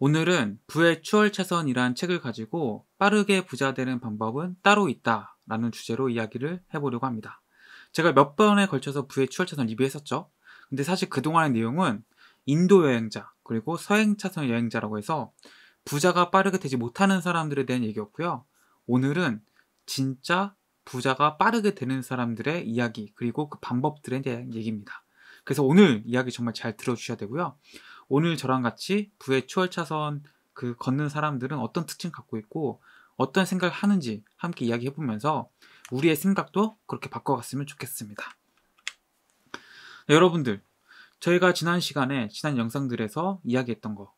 오늘은 부의 추월채선이란 책을 가지고 빠르게 부자 되는 방법은 따로 있다 라는 주제로 이야기를 해보려고 합니다. 제가 몇 번에 걸쳐서 부의 추월채선 리뷰했었죠. 근데 사실 그동안의 내용은 인도 여행자 그리고 서행차선 여행자라고 해서 부자가 빠르게 되지 못하는 사람들에 대한 얘기였고요. 오늘은 진짜 부자가 빠르게 되는 사람들의 이야기 그리고 그 방법들에 대한 얘기입니다. 그래서 오늘 이야기 정말 잘 들어주셔야 되고요. 오늘 저랑 같이 부의 추월차선그 걷는 사람들은 어떤 특징 갖고 있고 어떤 생각을 하는지 함께 이야기해 보면서 우리의 생각도 그렇게 바꿔갔으면 좋겠습니다. 네, 여러분들, 저희가 지난 시간에 지난 영상들에서 이야기했던 거.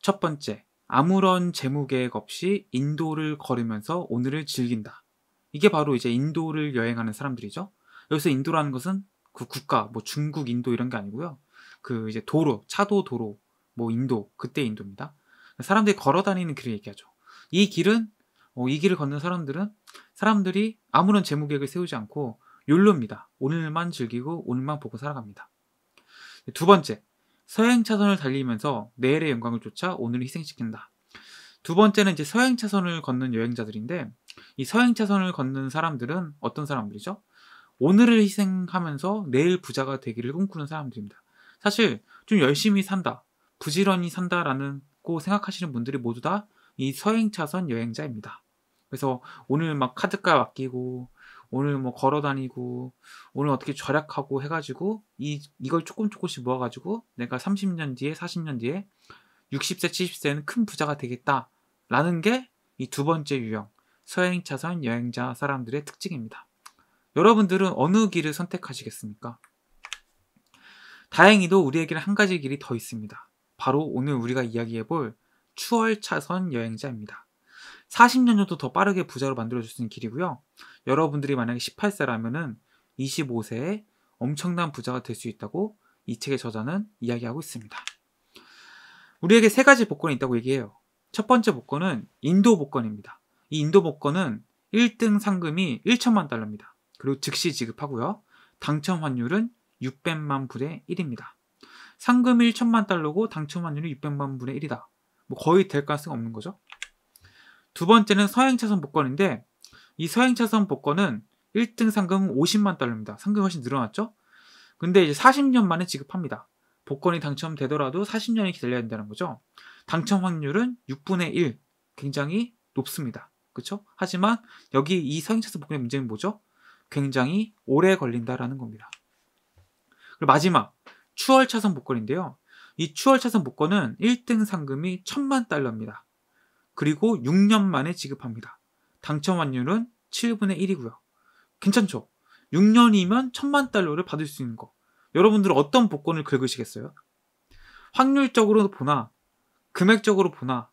첫 번째, 아무런 재무 계획 없이 인도를 걸으면서 오늘을 즐긴다. 이게 바로 이제 인도를 여행하는 사람들이죠. 여기서 인도라는 것은 그 국가, 뭐 중국, 인도 이런 게 아니고요. 그 이제 도로, 차도 도로, 뭐 인도, 그때 인도입니다. 사람들이 걸어 다니는 길을 얘기하죠. 이 길은, 어, 이 길을 걷는 사람들은 사람들이 아무런 재무 계획을 세우지 않고 욜로입니다. 오늘만 즐기고 오늘만 보고 살아갑니다. 두 번째, 서행 차선을 달리면서 내일의 영광을 쫓아 오늘을 희생시킨다. 두 번째는 이제 서행 차선을 걷는 여행자들인데 이 서행 차선을 걷는 사람들은 어떤 사람들이죠? 오늘을 희생하면서 내일 부자가 되기를 꿈꾸는 사람들입니다. 사실 좀 열심히 산다, 부지런히 산다라는 고 생각하시는 분들이 모두 다 이 서행차선 여행자입니다. 그래서 오늘 막 카드값 아끼고 오늘 뭐 걸어 다니고 오늘 어떻게 절약하고 해가지고 이 이걸 조금 조금씩 모아가지고 내가 30년 뒤에 40년 뒤에 60세 70세는 큰 부자가 되겠다라는 게 이 두 번째 유형 서행차선 여행자 사람들의 특징입니다. 여러분들은 어느 길을 선택하시겠습니까? 다행히도 우리에게는 한 가지 길이 더 있습니다. 바로 오늘 우리가 이야기해볼 추월차선 여행자입니다. 40년 정도 더 빠르게 부자로 만들어줄 수 있는 길이고요. 여러분들이 만약에 18세라면은 25세에 엄청난 부자가 될 수 있다고 이 책의 저자는 이야기하고 있습니다. 우리에게 세 가지 복권이 있다고 얘기해요. 첫 번째 복권은 인도 복권입니다. 이 인도 복권은 1등 상금이 1천만 달러입니다. 그리고 즉시 지급하고요. 당첨 환율은 600만 불의 1입니다. 상금 1천만 달러고 당첨 환율이 600만 불의 1이다. 뭐 거의 될 가능성이 없는 거죠. 두 번째는 서행차선 복권인데 이 서행차선 복권은 1등 상금 50만 달러입니다. 상금이 훨씬 늘어났죠? 근데 이제 40년 만에 지급합니다. 복권이 당첨되더라도 40년이 기다려야 된다는 거죠. 당첨 확률은 6분의 1. 굉장히 높습니다. 그렇죠? 하지만 여기 이 서행차선 복권의 문제는 뭐죠? 굉장히 오래 걸린다라는 겁니다. 그리고 마지막 추월 차선 복권인데요. 이 추월 차선 복권은 1등 상금이 1 0만 달러입니다. 그리고 6년 만에 지급합니다. 당첨 환율은 7분의 1이고요. 괜찮죠? 6년이면 1 0만 달러를 받을 수 있는 거. 여러분들은 어떤 복권을 긁으시겠어요? 확률적으로 보나 금액적으로 보나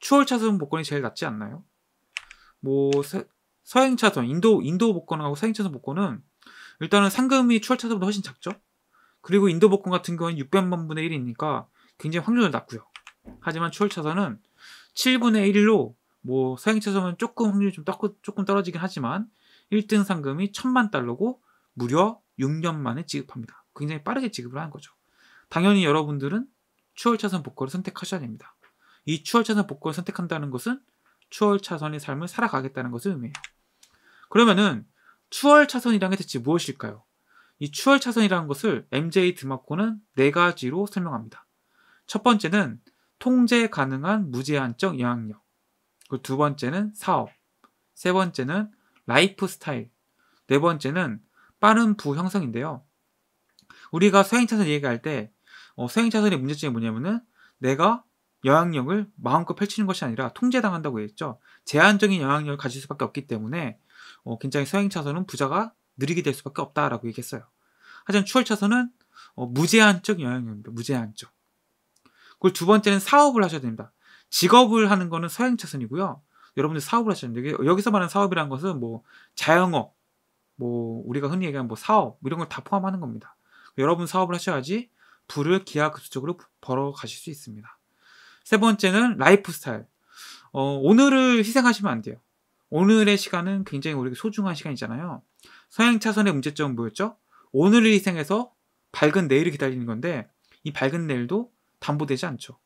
추월 차선 복권이 제일 낫지 않나요? 뭐 서행 차선 인도 인도 복권하고 서행 차선 복권은 일단은 상금이 추월 차선보다 훨씬 작죠. 그리고 인도 복권 같은 경우는 600만 분의 1이니까 굉장히 확률이 낮고요. 하지만 추월차선은 7분의 1로 뭐 서행차선은 조금 확률이 좀 조금 떨어지긴 하지만 1등 상금이 1000만 달러고 무려 6년 만에 지급합니다. 굉장히 빠르게 지급을 하는 거죠. 당연히 여러분들은 추월차선 복권을 선택하셔야 됩니다. 이 추월차선 복권을 선택한다는 것은 추월차선의 삶을 살아가겠다는 것을 의미해요. 그러면은 추월차선이란 게 대체 무엇일까요? 이 추월 차선이라는 것을 MJ 드마코는 네 가지로 설명합니다. 첫 번째는 통제 가능한 무제한적 영향력. 두 번째는 사업. 세 번째는 라이프 스타일. 네 번째는 빠른 부 형성인데요. 우리가 수행차선 얘기할 때 어, 수행차선의 문제점이 뭐냐면은 내가 영향력을 마음껏 펼치는 것이 아니라 통제당한다고 했죠. 제한적인 영향력을 가질 수밖에 없기 때문에 어, 굉장히 수행차선은 부자가 느리게 될 수밖에 없다라고 얘기했어요. 하지만 추월차선은 어, 무제한적 영향력입니다. 무제한적. 그리고 두 번째는 사업을 하셔야 됩니다. 직업을 하는 거는 서행차선이고요. 여러분들 사업을 하셔야 됩니다. 여기서 말하는 사업이라는 것은 뭐 자영업, 뭐 우리가 흔히 얘기하는 뭐 사업 뭐 이런 걸 다 포함하는 겁니다. 여러분 사업을 하셔야지 부를 기하급수적으로 벌어 가실 수 있습니다. 세 번째는 라이프스타일. 어, 오늘을 희생하시면 안 돼요. 오늘의 시간은 굉장히 우리에게 소중한 시간이잖아요. 서행 차선의 문제점은 뭐였죠? 오늘을 희생해서 밝은 내일을 기다리는 건데 이 밝은 내일도 담보되지 않죠.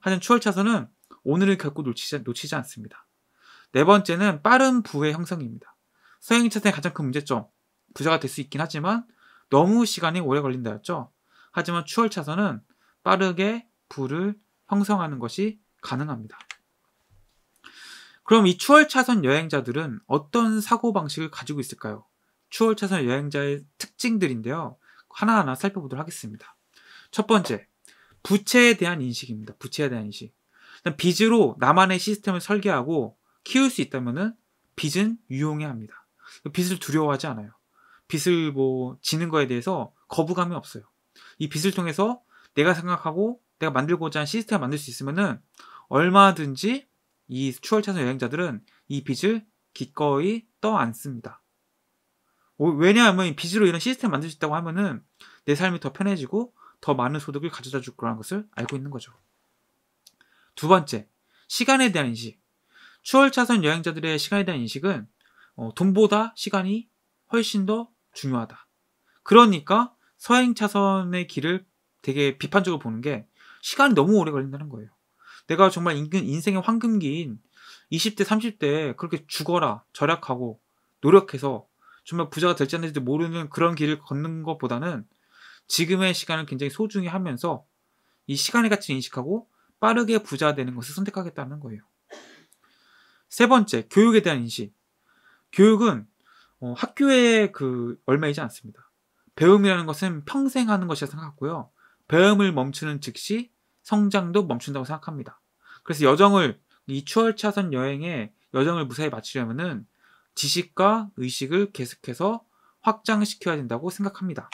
하지만 추월 차선은 오늘을 결코 놓치지, 놓치지 않습니다. 네 번째는 빠른 부의 형성입니다. 서행 차선의 가장 큰 문제점, 부자가 될 수 있긴 하지만 너무 시간이 오래 걸린다였죠. 하지만 추월 차선은 빠르게 부를 형성하는 것이 가능합니다. 그럼 이 추월 차선 여행자들은 어떤 사고 방식을 가지고 있을까요? 추월 차선 여행자의 특징들인데요. 하나하나 살펴보도록 하겠습니다. 첫 번째, 부채에 대한 인식입니다. 부채에 대한 인식. 빚으로 나만의 시스템을 설계하고 키울 수있다면 빚은 유용해야 합니다. 빚을 두려워하지 않아요. 빚을 뭐 지는 거에 대해서 거부감이 없어요. 이 빚을 통해서 내가 생각하고 내가 만들고자 한 시스템을 만들 수있으면 얼마든지 이 추월차선 여행자들은 이 빚을 기꺼이 떠안습니다. 어, 왜냐하면 빚으로 이런 시스템 만들 수 있다고 하면은 내 삶이 더 편해지고 더 많은 소득을 가져다 줄 거라는 것을 알고 있는 거죠. 두 번째, 시간에 대한 인식. 추월차선 여행자들의 시간에 대한 인식은 어, 돈보다 시간이 훨씬 더 중요하다. 그러니까 서행차선의 길을 되게 비판적으로 보는 게 시간이 너무 오래 걸린다는 거예요. 내가 정말 인생의 황금기인 20대, 30대에 그렇게 죽어라, 절약하고, 노력해서 정말 부자가 될지 안 될지 모르는 그런 길을 걷는 것보다는 지금의 시간을 굉장히 소중히 하면서 이 시간의 가치를 인식하고 빠르게 부자 되는 것을 선택하겠다는 거예요. 세 번째, 교육에 대한 인식. 교육은 어, 학교의 그 얼마이지 않습니다. 배움이라는 것은 평생 하는 것이라 생각하고요. 배움을 멈추는 즉시 성장도 멈춘다고 생각합니다. 그래서 여정을 이 추월차선 여행의 여정을 무사히 마치려면은 지식과 의식을 계속해서 확장시켜야 된다고 생각합니다.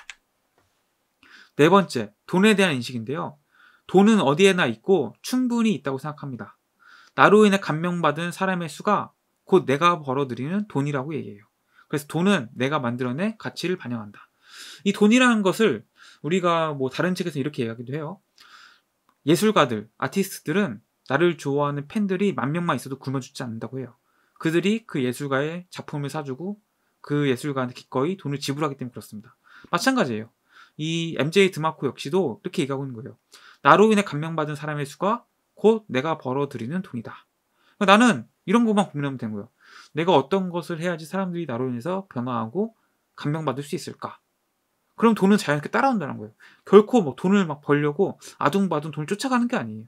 네 번째, 돈에 대한 인식인데요. 돈은 어디에나 있고 충분히 있다고 생각합니다. 나로 인해 감명받은 사람의 수가 곧 내가 벌어들이는 돈이라고 얘기해요. 그래서 돈은 내가 만들어낸 가치를 반영한다. 이 돈이라는 것을 우리가 뭐 다른 책에서 이렇게 이야기도 해요. 예술가들, 아티스트들은 나를 좋아하는 팬들이 만 명만 있어도 굶어죽지 않는다고 해요. 그들이 그 예술가의 작품을 사주고 그 예술가한테 기꺼이 돈을 지불하기 때문에 그렇습니다. 마찬가지예요. 이 MJ 드마코 역시도 이렇게 얘기하고 있는 거예요. 나로 인해 감명받은 사람의 수가 곧 내가 벌어들이는 돈이다. 그러니까 나는 이런 것만 고민하면 되는 거예요. 내가 어떤 것을 해야지 사람들이 나로 인해서 변화하고 감명받을 수 있을까? 그럼 돈은 자연스럽게 따라온다는 거예요. 결코 뭐 돈을 막 벌려고 아둥바둥 돈을 쫓아가는 게 아니에요.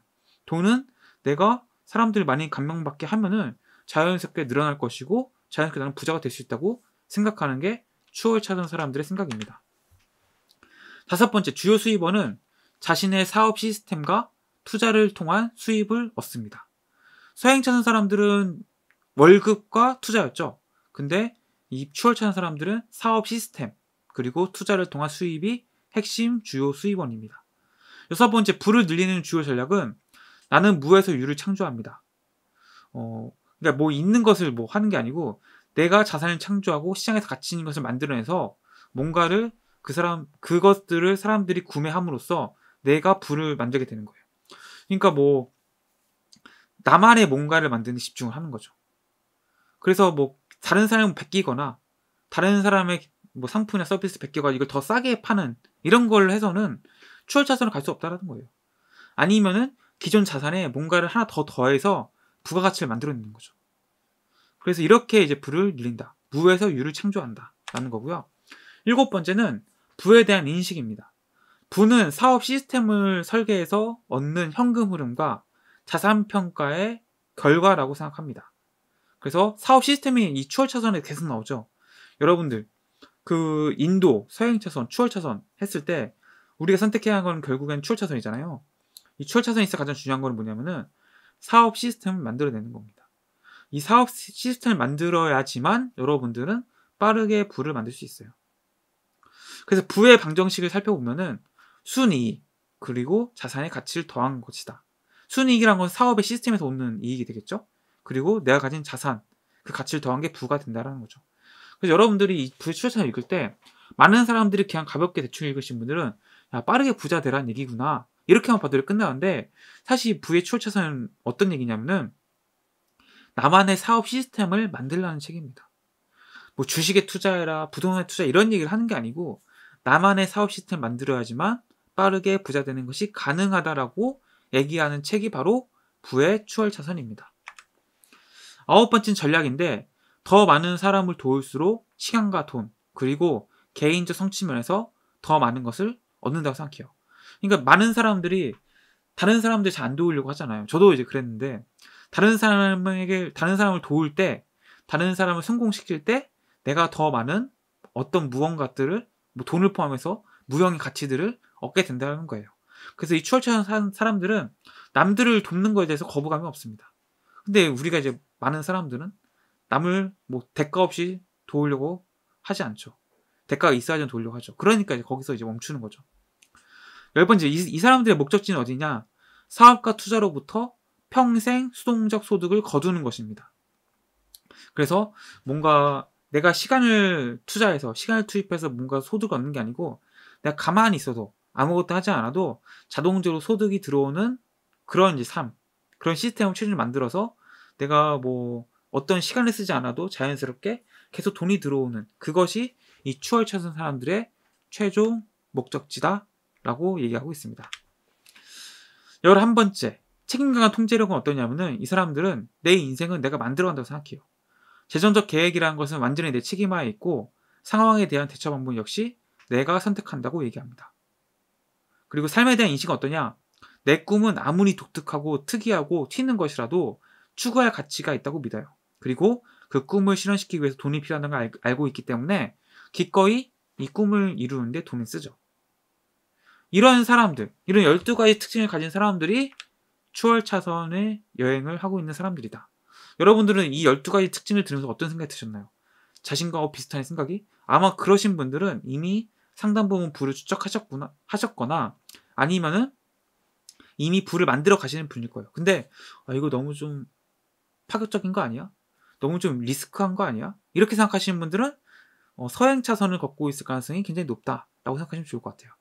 돈은 내가 사람들 많이 감명받게 하면은 자연스럽게 늘어날 것이고 자연스럽게 나는 부자가 될 수 있다고 생각하는 게추월 찾은 사람들의 생각입니다. 다섯 번째, 주요 수입원은 자신의 사업 시스템과 투자를 통한 수입을 얻습니다. 서행 찾은 사람들은 월급과 투자였죠. 근데 이 추월 찾은 사람들은 사업 시스템, 그리고 투자를 통한 수입이 핵심 주요 수입원입니다. 여섯 번째, 부를 늘리는 주요 전략은 나는 무에서 유를 창조합니다. 어, 그러니까 뭐 있는 것을 뭐 하는 게 아니고 내가 자산을 창조하고 시장에서 가치 있는 것을 만들어내서 뭔가를 그 사람 그것들을 사람들이 구매함으로써 내가 부를 만들게 되는 거예요. 그러니까 뭐 나만의 뭔가를 만드는 집중을 하는 거죠. 그래서 뭐 다른 사람을 베끼거나 다른 사람의 뭐 상품이나 서비스 베껴가지고 이걸 더 싸게 파는 이런 걸 해서는 추월 자산을 갈 수 없다라는 거예요. 아니면은 기존 자산에 뭔가를 하나 더 더해서 부가가치를 만들어내는 거죠. 그래서 이렇게 이제 부를 늘린다. 부에서 유를 창조한다. 라는 거고요. 일곱 번째는 부에 대한 인식입니다. 부는 사업 시스템을 설계해서 얻는 현금 흐름과 자산 평가의 결과라고 생각합니다. 그래서 사업 시스템이 이 추월 차선에 계속 나오죠. 여러분들 그 인도 서행 차선, 추월 차선 했을 때 우리가 선택해야 하는 건 결국엔 추월 차선이잖아요. 이 추월 차선에 있어 가장 중요한 건 뭐냐면은 사업 시스템을 만들어내는 겁니다. 이 사업 시스템을 만들어야지만 여러분들은 빠르게 부를 만들 수 있어요. 그래서 부의 방정식을 살펴보면은 순이익 그리고 자산의 가치를 더한 것이다. 순이익이란 건 사업의 시스템에서 오는 이익이 되겠죠. 그리고 내가 가진 자산 그 가치를 더한 게 부가 된다는 거죠. 그래서 여러분들이 이 부의 출처를 읽을 때 많은 사람들이 그냥 가볍게 대충 읽으신 분들은 야 빠르게 부자 되란 얘기구나 이렇게 만 봐도 끝나는데 사실 부의 추월차선은 어떤 얘기냐면은 나만의 사업 시스템을 만들라는 책입니다. 뭐 주식에 투자해라, 부동산에 투자 이런 얘기를 하는 게 아니고 나만의 사업 시스템 만들어야지만 빠르게 부자 되는 것이 가능하다라고 얘기하는 책이 바로 부의 추월차선입니다. 아홉 번째는 전략인데 더 많은 사람을 도울수록 시간과 돈 그리고 개인적 성취면에서 더 많은 것을 얻는다고 생각해요. 그러니까 많은 사람들이 다른 사람들 잘 안 도우려고 하잖아요. 저도 이제 그랬는데 다른 사람에게 다른 사람을 도울 때 다른 사람을 성공시킬 때 내가 더 많은 어떤 무언가들을 뭐 돈을 포함해서 무형의 가치들을 얻게 된다는 거예요. 그래서 이 추월체한 사람들은 남들을 돕는 거에 대해서 거부감이 없습니다. 근데 우리가 이제 많은 사람들은 남을 뭐 대가 없이 도우려고 하지 않죠. 대가가 있어야지 도우려고 하죠. 그러니까 이제 거기서 이제 멈추는 거죠. 열 번째, 이, 이 사람들의 목적지는 어디냐? 사업과 투자로부터 평생 수동적 소득을 거두는 것입니다. 그래서 뭔가 내가 시간을 투자해서 시간을 투입해서 뭔가 소득을 얻는 게 아니고 내가 가만히 있어도 아무것도 하지 않아도 자동적으로 소득이 들어오는 그런 이제 삶 그런 시스템을 체준을 만들어서 내가 뭐 어떤 시간을 쓰지 않아도 자연스럽게 계속 돈이 들어오는 그것이 이 추월차선 사람들의 최종 목적지다 라고 얘기하고 있습니다. 1 1 번째 책임감 한 통제력은 어떠냐면은 이 사람들은 내 인생은 내가 만들어간다고 생각해요. 재정적 계획이라는 것은 완전히 내 책임하에 있고 상황에 대한 대처 방법 역시 내가 선택한다고 얘기합니다. 그리고 삶에 대한 인식은 어떠냐? 내 꿈은 아무리 독특하고 특이하고 튀는 것이라도 추구할 가치가 있다고 믿어요. 그리고 그 꿈을 실현시키기 위해서 돈이 필요하다는 걸 알, 고 있기 때문에 기꺼이 이 꿈을 이루는데 돈을 쓰죠. 이런 사람들, 이런 12가지 특징을 가진 사람들이 추월 차선의 여행을 하고 있는 사람들이다. 여러분들은 이 12가지 특징을 들으면서 어떤 생각이 드셨나요? 자신과 어, 비슷한 생각이? 아마 그러신 분들은 이미 상당 부분 부를 추적하셨구나, 하셨거나 아니면은 이미 부를 만들어 가시는 분일 거예요. 근데, 아, 이거 너무 좀 파격적인 거 아니야? 너무 좀 리스크한 거 아니야? 이렇게 생각하시는 분들은 어, 서행 차선을 걷고 있을 가능성이 굉장히 높다라고 생각하시면 좋을 것 같아요.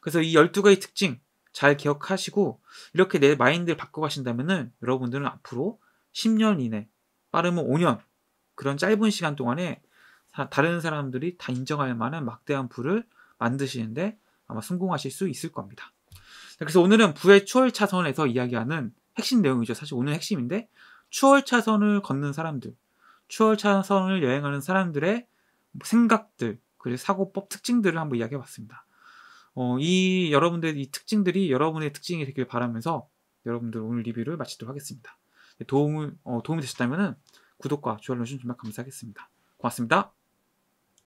그래서 이 12가지 특징 잘 기억하시고 이렇게 내 마인드를 바꿔가신다면 여러분들은 앞으로 10년 이내 빠르면 5년 그런 짧은 시간 동안에 다른 사람들이 다 인정할 만한 막대한 부를 만드시는데 아마 성공하실 수 있을 겁니다. 그래서 오늘은 부의 추월 차선에서 이야기하는 핵심 내용이죠. 사실 오늘 핵심인데 추월 차선을 걷는 사람들, 추월 차선을 여행하는 사람들의 생각들, 그리고 사고법 특징들을 한번 이야기해 봤습니다. 어, 이여러분들이 특징들이 여러분의 특징이 되길 바라면서 여러분들 오늘 리뷰를 마치도록 하겠습니다. 네, 도움을, 어, 도움이 되셨다면 구독과 좋아요 눌러주시면 정말 감사하겠습니다. 고맙습니다.